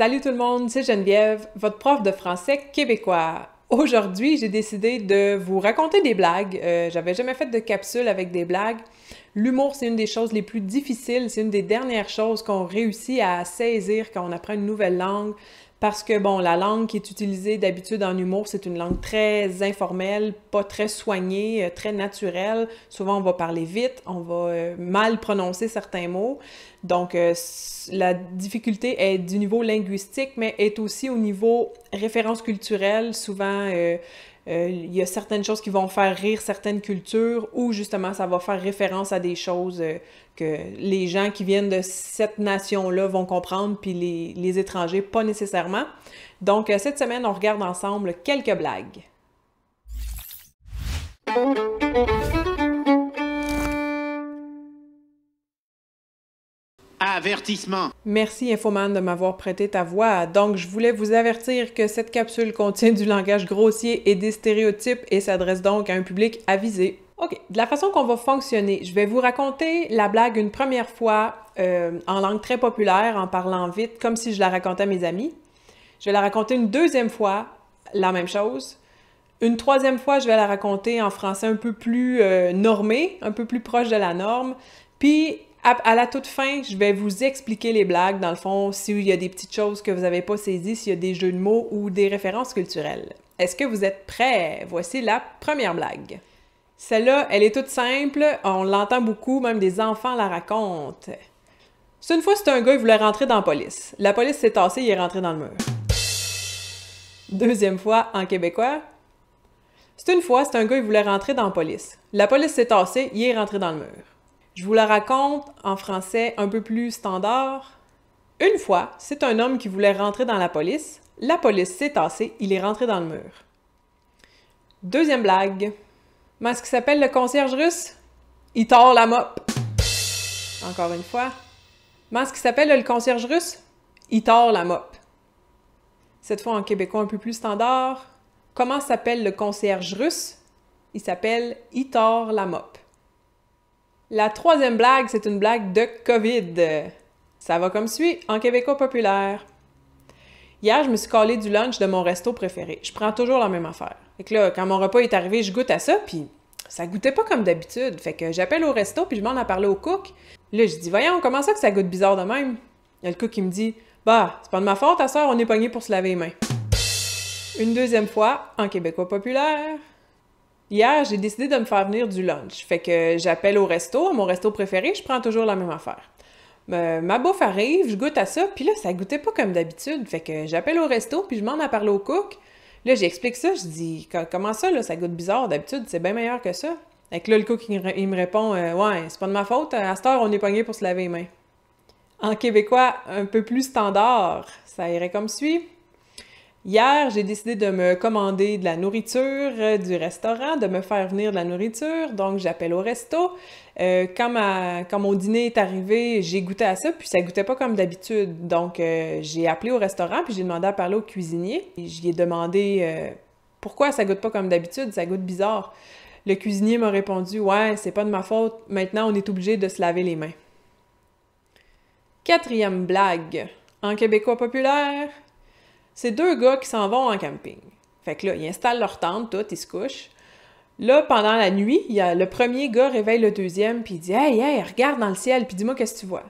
Salut tout le monde, c'est Geneviève, votre prof de français québécois. Aujourd'hui, j'ai décidé de vous raconter des blagues. Euh, j'avais jamais fait de capsule avec des blagues. L'humour, c'est une des choses les plus difficiles, c'est une des dernières choses qu'on réussit à saisir quand on apprend une nouvelle langue parce que, bon, la langue qui est utilisée d'habitude en humour, c'est une langue très informelle, pas très soignée, euh, très naturelle. Souvent, on va parler vite, on va euh, mal prononcer certains mots. Donc, euh, la difficulté est du niveau linguistique, mais est aussi au niveau référence culturelle. Souvent, euh, il y a certaines choses qui vont faire rire certaines cultures ou justement ça va faire référence à des choses euh, que les gens qui viennent de cette nation-là vont comprendre, puis les, étrangers pas nécessairement. Donc euh, cette semaine, on regarde ensemble quelques blagues. Merci Infoman de m'avoir prêté ta voix. Donc je voulais vous avertir que cette capsule contient du langage grossier et des stéréotypes et s'adresse donc à un public avisé. OK, de la façon qu'on va fonctionner, je vais vous raconter la blague une première fois euh, en langue très populaire, en parlant vite, comme si je la racontais à mes amis. Je vais la raconter une deuxième fois, la même chose. Une troisième fois, je vais la raconter en français un peu plus euh, normé, un peu plus proche de la norme. Puis à, la toute fin, je vais vous expliquer les blagues, dans le fond, s'il y a des petites choses que vous n'avez pas saisies, s'il y a des jeux de mots ou des références culturelles. Est-ce que vous êtes prêts? Voici la première blague. Celle-là, elle est toute simple, on l'entend beaucoup, même des enfants la racontent. C'est une fois, c'est un gars, il voulait rentrer dans la police. La police s'est tassée, il est rentré dans le mur. Deuxième fois, en québécois. C'est une fois, c'est un gars, il voulait rentrer dans la police. La police s'est tassée, il est rentré dans le mur. Je vous la raconte en français un peu plus standard. Une fois, c'est un homme qui voulait rentrer dans la police. La police s'est tassée, il est rentré dans le mur. Deuxième blague. masque s'appelle le concierge russe, il tord la mop. Encore une fois. masque s'appelle le concierge russe, il tord la mop. Cette fois en québécois un peu plus standard. Comment s'appelle le concierge russe? Il s'appelle Itor la mop. La troisième blague, c'est une blague de COVID. Ça va comme suit, en québécois populaire. Hier, je me suis collé du lunch de mon resto préféré. Je prends toujours la même affaire. Et que là, quand mon repas est arrivé, je goûte à ça, puis ça goûtait pas comme d'habitude. Fait que j'appelle au resto, puis je m'en à parler au cook. Là, je dis, voyons, comment ça que ça goûte bizarre de même? Il y a le cook qui me dit, bah, c'est pas de ma faute, ta soeur, on est pogné pour se laver les mains. Une deuxième fois, en québécois populaire. Hier, j'ai décidé de me faire venir du lunch. Fait que j'appelle au resto, mon resto préféré, je prends toujours la même affaire. ma bouffe arrive, je goûte à ça, puis là, ça goûtait pas comme d'habitude. Fait que j'appelle au resto, puis je m'en à parler au cook. Là, j'explique ça, je dis Comment ça, là, ça goûte bizarre D'habitude, c'est bien meilleur que ça. Fait que là, le cook, il, me répond euh, Ouais, c'est pas de ma faute, à cette heure, on est pogné pour se laver les mains. En québécois, un peu plus standard, ça irait comme suit Hier, j'ai décidé de me commander de la nourriture euh, du restaurant, de me faire venir de la nourriture, donc j'appelle au resto. Euh, quand, mon dîner est arrivé, j'ai goûté à ça, puis ça goûtait pas comme d'habitude. Donc euh, j'ai appelé au restaurant, puis j'ai demandé à parler au cuisinier. J'y ai demandé pourquoi ça goûte pas comme d'habitude, ça goûte bizarre. Le cuisinier m'a répondu Ouais, c'est pas de ma faute, maintenant on est obligé de se laver les mains. Quatrième blague. En québécois populaire, c'est deux gars qui s'en vont en camping. Fait que là, ils installent leur tente, tout, ils se couchent. Là, pendant la nuit, le premier gars réveille le deuxième, puis il dit Hey, hey, regarde dans le ciel, puis dis-moi qu'est-ce que tu vois.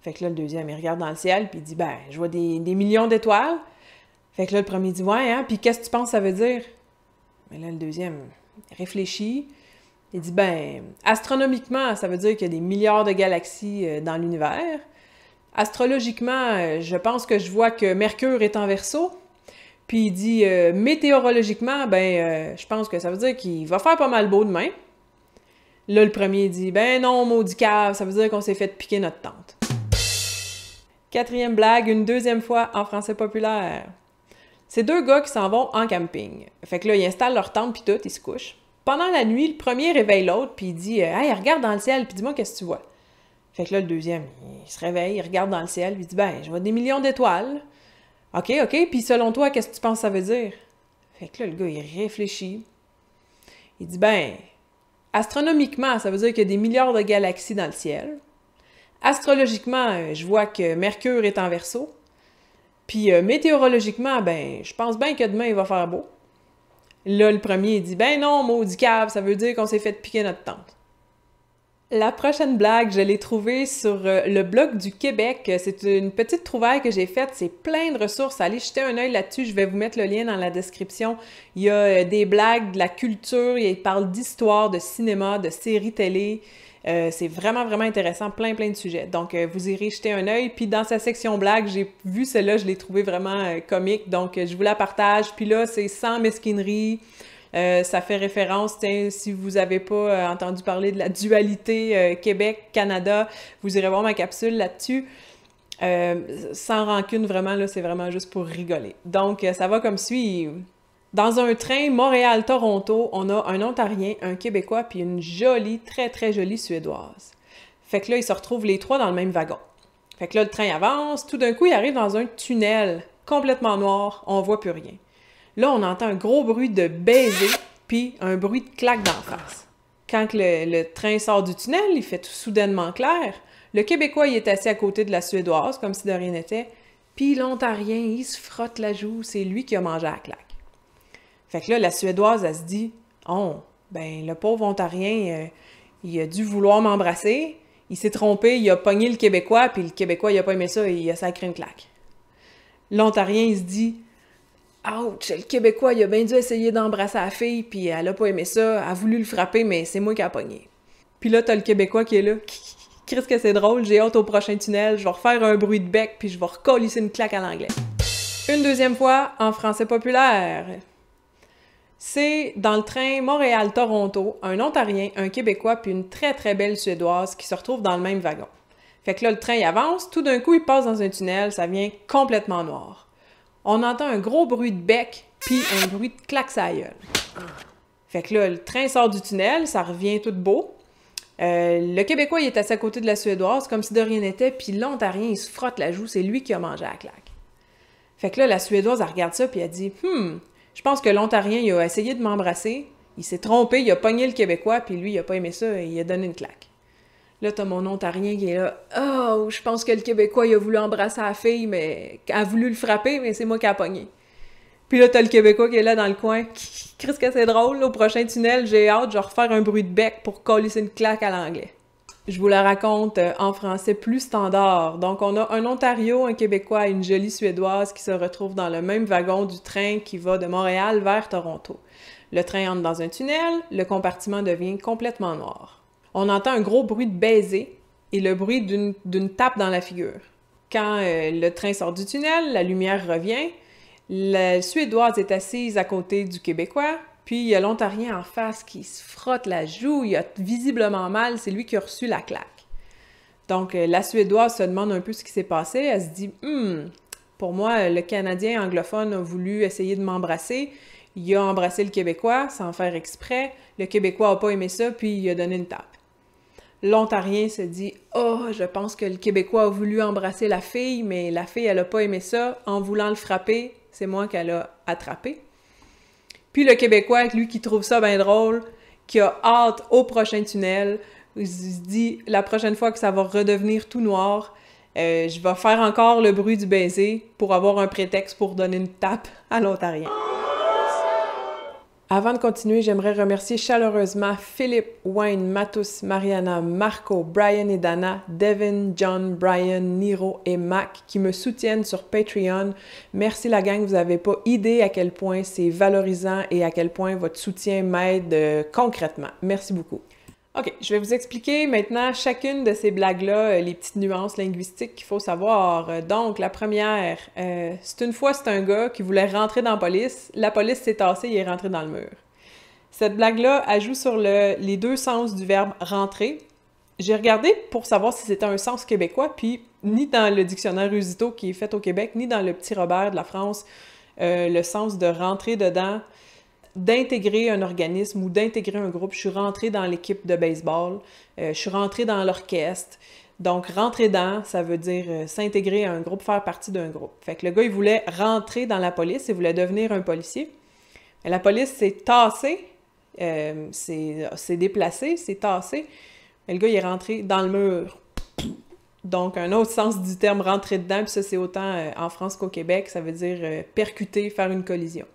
Fait que là, le deuxième, il regarde dans le ciel, puis il dit Ben, je vois des, millions d'étoiles. Fait que là, le premier dit Ouais, hein, puis qu'est-ce que tu penses que ça veut dire Mais là, le deuxième réfléchit. Il dit Ben, astronomiquement, ça veut dire qu'il y a des milliards de galaxies euh, dans l'univers. Astrologiquement, euh, je pense que je vois que Mercure est en verso. Puis il dit euh, météorologiquement, ben euh, je pense que ça veut dire qu'il va faire pas mal beau demain. Là, le premier dit ben non, maudit cave, ça veut dire qu'on s'est fait piquer notre tente. Quatrième blague, une deuxième fois en français populaire. C'est deux gars qui s'en vont en camping. Fait que là, ils installent leur tente puis tout, ils se couchent. Pendant la nuit, le premier réveille l'autre puis il dit Hey, regarde dans le ciel puis dis-moi qu'est-ce que tu vois. Fait que là, le deuxième, il se réveille, il regarde dans le ciel, il dit Ben, je vois des millions d'étoiles. OK, OK, puis selon toi, qu'est-ce que tu penses que ça veut dire? Fait que là, le gars, il réfléchit. Il dit Ben, astronomiquement, ça veut dire qu'il y a des milliards de galaxies dans le ciel. Astrologiquement, euh, je vois que Mercure est en verso. Puis euh, météorologiquement, ben, je pense bien que demain, il va faire beau. Là, le premier, il dit Ben non, maudit cave, ça veut dire qu'on s'est fait piquer notre tente. La prochaine blague, je l'ai trouvée sur euh, le blog du Québec. C'est une petite trouvaille que j'ai faite. C'est plein de ressources. Allez jeter un œil là-dessus. Je vais vous mettre le lien dans la description. Il y a euh, des blagues, de la culture. Il parle d'histoire, de cinéma, de séries télé. Euh, c'est vraiment, vraiment intéressant, plein, plein de sujets. Donc, vous irez jeter un œil. Puis, dans sa section blagues, j'ai vu celle-là, je l'ai trouvée vraiment comique. Donc, je vous la partage. Puis là, c'est sans mesquinerie. Euh, ça fait référence, si vous n'avez pas euh, entendu parler de la dualité euh, Québec-Canada, vous irez voir ma capsule là-dessus. sans rancune, vraiment, là, c'est vraiment juste pour rigoler. Donc, ça va comme suit. Dans un train Montréal-Toronto, on a un Ontarien, un Québécois, puis une jolie, très, très jolie Suédoise. Fait que là, ils se retrouvent les trois dans le même wagon. Fait que là, le train avance, tout d'un coup, il arrive dans un tunnel complètement noir, on voit plus rien. Là, on entend un gros bruit de baiser, puis un bruit de claque d'en face. Quand le, train sort du tunnel, il fait tout soudainement clair. Le Québécois, il est assis à côté de la Suédoise, comme si de rien n'était. Puis l'Ontarien, il se frotte la joue, c'est lui qui a mangé la claque. Fait que là, la Suédoise, elle se dit Oh, ben le pauvre Ontarien, euh, il a dû vouloir m'embrasser, il s'est trompé, il a pogné le Québécois, puis le Québécois, il a pas aimé ça, et il a sacré une claque. L'Ontarien, il se dit ouch, le Québécois, il a bien dû essayer d'embrasser la fille, puis elle a pas aimé ça, a voulu le frapper, mais c'est moi qui a pogné. Puis là, t'as le Québécois qui est là. «qu'est-ce que c'est drôle, j'ai hâte au prochain tunnel, je vais refaire un bruit de bec, puis je vais recollisser une claque à l'anglais. Une deuxième fois, en français populaire. C'est dans le train Montréal-Toronto, un Ontarien, un Québécois, puis une très très belle Suédoise qui se retrouvent dans le même wagon. Fait que là, le train il avance, tout d'un coup, il passe dans un tunnel, ça vient complètement noir on entend un gros bruit de bec, puis un bruit de claque saïeul Fait que là, le train sort du tunnel, ça revient tout beau. Euh, le Québécois, il est à à côté de la Suédoise, comme si de rien n'était, puis l'Ontarien, il se frotte la joue, c'est lui qui a mangé la claque. Fait que là, la Suédoise, elle regarde ça, puis elle dit Hmm, je pense que l'Ontarien, il a essayé de m'embrasser, il s'est trompé, il a pogné le Québécois, puis lui, il a pas aimé ça, et il a donné une claque. Là, t'as mon ontarien qui est là. Oh, je pense que le Québécois, il a voulu embrasser la fille, mais a voulu le frapper, mais c'est moi qui a pogné. Puis là, t'as le Québécois qui est là dans le coin. Qu'est-ce que c'est drôle, au prochain tunnel, j'ai hâte, de refaire un bruit de bec pour coller une claque à l'anglais. Je vous la raconte euh, en français plus standard. Donc, on a un Ontario, un Québécois et une jolie Suédoise qui se retrouvent dans le même wagon du train qui va de Montréal vers Toronto. Le train entre dans un tunnel, le compartiment devient complètement noir on entend un gros bruit de baiser et le bruit d'une tape dans la figure. Quand euh, le train sort du tunnel, la lumière revient, la Suédoise est assise à côté du Québécois, puis il y a l'Ontarien en face qui se frotte la joue, il a visiblement mal, c'est lui qui a reçu la claque. Donc, euh, la Suédoise se demande un peu ce qui s'est passé. Elle se dit «Hum, pour moi, le Canadien anglophone a voulu essayer de m'embrasser. Il a embrassé le Québécois sans faire exprès. Le Québécois n'a pas aimé ça, puis il a donné une tape l'Ontarien se dit Oh, je pense que le Québécois a voulu embrasser la fille, mais la fille, elle n'a pas aimé ça. En voulant le frapper, c'est moi qu'elle a attrapé. Puis le Québécois, lui qui trouve ça bien drôle, qui a hâte au prochain tunnel, il se dit La prochaine fois que ça va redevenir tout noir, euh, je vais faire encore le bruit du baiser pour avoir un prétexte pour donner une tape à l'Ontarien. Avant de continuer, j'aimerais remercier chaleureusement Philippe, Wayne, Matus, Mariana, Marco, Brian et Dana, Devin, John, Brian, Niro et Mac qui me soutiennent sur Patreon. Merci la gang, vous n'avez pas idée à quel point c'est valorisant et à quel point votre soutien m'aide euh, concrètement. Merci beaucoup. OK, je vais vous expliquer maintenant chacune de ces blagues-là, euh, les petites nuances linguistiques qu'il faut savoir. Euh, donc, la première, euh, c'est une fois, c'est un gars qui voulait rentrer dans la police. La police s'est tassée, il est rentré dans le mur. Cette blague-là, ajoute sur les deux sens du verbe rentrer. J'ai regardé pour savoir si c'était un sens québécois, puis ni dans le dictionnaire Usito qui est fait au Québec, ni dans le petit Robert de la France, le sens de rentrer dedans d'intégrer un organisme ou d'intégrer un groupe. Je suis rentrée dans l'équipe de baseball, euh, je suis rentrée dans l'orchestre. Donc, rentrer dans, ça veut dire euh, s'intégrer à un groupe, faire partie d'un groupe. Fait que le gars, il voulait rentrer dans la police, il voulait devenir un policier. la police s'est tassée, euh, s'est déplacée, s'est tassée. Mais le gars, il est rentré dans le mur. Donc, un autre sens du terme rentrer dedans, puis ça, c'est autant euh, en France qu'au Québec, ça veut dire percuter, faire une collision.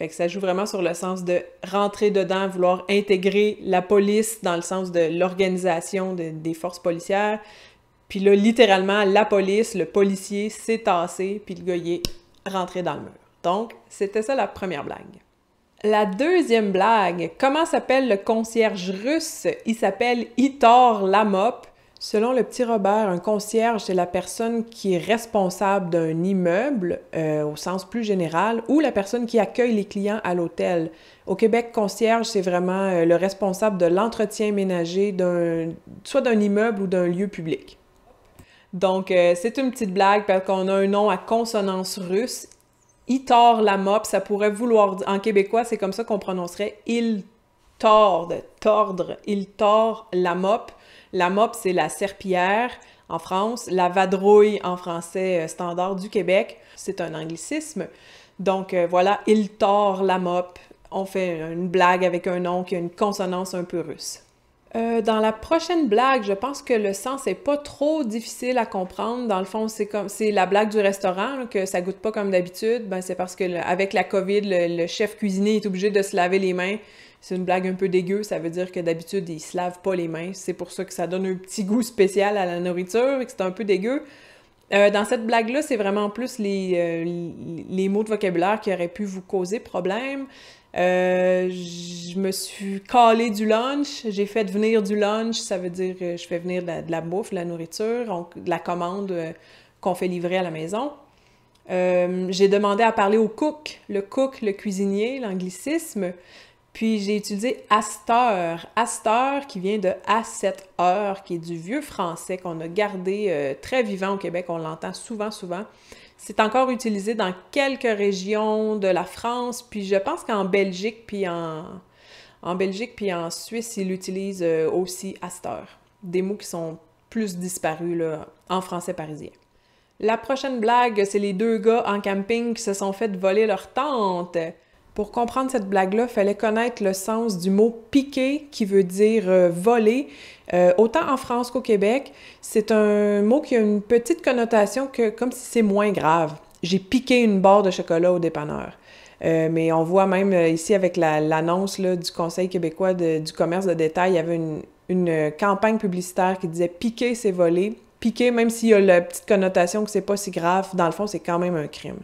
Fait que ça joue vraiment sur le sens de rentrer dedans, vouloir intégrer la police dans le sens de l'organisation des forces policières. Puis là, littéralement, la police, le policier s'est tassé, puis le gars il rentré dans le mur. Donc, c'était ça la première blague. La deuxième blague, comment s'appelle le concierge russe? Il s'appelle Itor Lamop. Selon le petit Robert, un concierge, c'est la personne qui est responsable d'un immeuble euh, au sens plus général ou la personne qui accueille les clients à l'hôtel. Au Québec, concierge, c'est vraiment euh, le responsable de l'entretien ménager soit d'un immeuble ou d'un lieu public. Donc, euh, c'est une petite blague parce qu'on a un nom à consonance russe. tord la mop, ça pourrait vouloir dire, en québécois, c'est comme ça qu'on prononcerait il tord, tordre, il tord la mop la mop, c'est la serpillière en France, la vadrouille en français euh, standard du Québec, c'est un anglicisme. Donc euh, voilà, il tord la mop. On fait une blague avec un nom qui a une consonance un peu russe. Euh, dans la prochaine blague, je pense que le sens n'est pas trop difficile à comprendre. Dans le fond, c'est comme c'est la blague du restaurant hein, que ça goûte pas comme d'habitude. Ben, c'est parce que avec la COVID, le chef cuisinier est obligé de se laver les mains c'est une blague un peu dégueu, ça veut dire que d'habitude, ils se lavent pas les mains. C'est pour ça que ça donne un petit goût spécial à la nourriture et que c'est un peu dégueu. Euh, dans cette blague-là, c'est vraiment plus les, euh, les, mots de vocabulaire qui auraient pu vous causer problème. Euh, je me suis collé du lunch, j'ai fait venir du lunch, ça veut dire je fais venir de la, bouffe, de la nourriture, donc de la commande qu'on fait livrer à la maison. j'ai demandé à parler au cook, le cook, le cuisinier, l'anglicisme. Puis j'ai étudié Asteur. Asteur qui vient de à 7 heure, qui est du vieux français qu'on a gardé euh, très vivant au Québec. On l'entend souvent, souvent. C'est encore utilisé dans quelques régions de la France, puis je pense qu'en Belgique, puis en, en Belgique, puis en Suisse, ils l'utilisent euh, aussi Asteur. Des mots qui sont plus disparus là, en français parisien. La prochaine blague, c'est les deux gars en camping qui se sont fait voler leur tente. Pour comprendre cette blague-là, fallait connaître le sens du mot piquer qui veut dire euh, voler. Euh, autant en France qu'au Québec, c'est un mot qui a une petite connotation que comme si c'est moins grave. J'ai piqué une barre de chocolat au dépanneur. Euh, mais on voit même ici avec l'annonce du Conseil québécois du commerce de détail, il y avait une, une campagne publicitaire qui disait piquer, c'est voler. Piquer, même s'il y a la petite connotation que c'est pas si grave, dans le fond, c'est quand même un crime.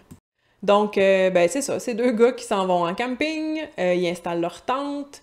Donc, euh, ben, c'est ça, c'est deux gars qui s'en vont en camping, euh, ils installent leur tente,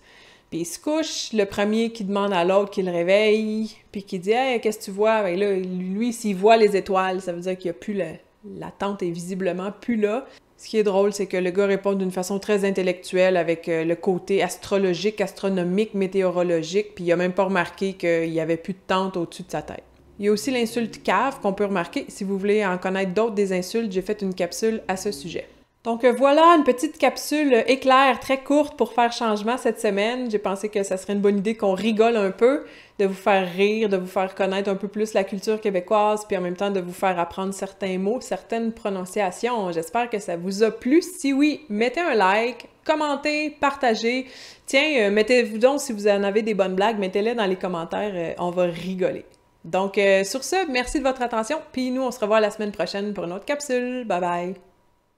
puis ils se couchent. Le premier qui demande à l'autre qu'il le réveille, puis qui dit Hey, qu'est-ce que tu vois ben, là, Lui, s'il voit les étoiles, ça veut dire qu'il n'y a plus la... tente est visiblement plus là. Ce qui est drôle, c'est que le gars répond d'une façon très intellectuelle avec euh, le côté astrologique, astronomique, météorologique, puis il a même pas remarqué qu'il n'y avait plus de tente au-dessus de sa tête. Il y a aussi l'insulte cave qu'on peut remarquer. Si vous voulez en connaître d'autres des insultes, j'ai fait une capsule à ce sujet. Donc euh, voilà une petite capsule éclair très courte pour faire changement cette semaine. J'ai pensé que ça serait une bonne idée qu'on rigole un peu, de vous faire rire, de vous faire connaître un peu plus la culture québécoise, puis en même temps de vous faire apprendre certains mots, certaines prononciations. J'espère que ça vous a plu. Si oui, mettez un like, commentez, partagez. Tiens, euh, mettez-vous donc si vous en avez des bonnes blagues, mettez-les dans les commentaires, euh, on va rigoler. Donc, euh, sur ce, merci de votre attention. Puis nous, on se revoit la semaine prochaine pour une autre capsule. Bye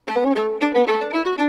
bye!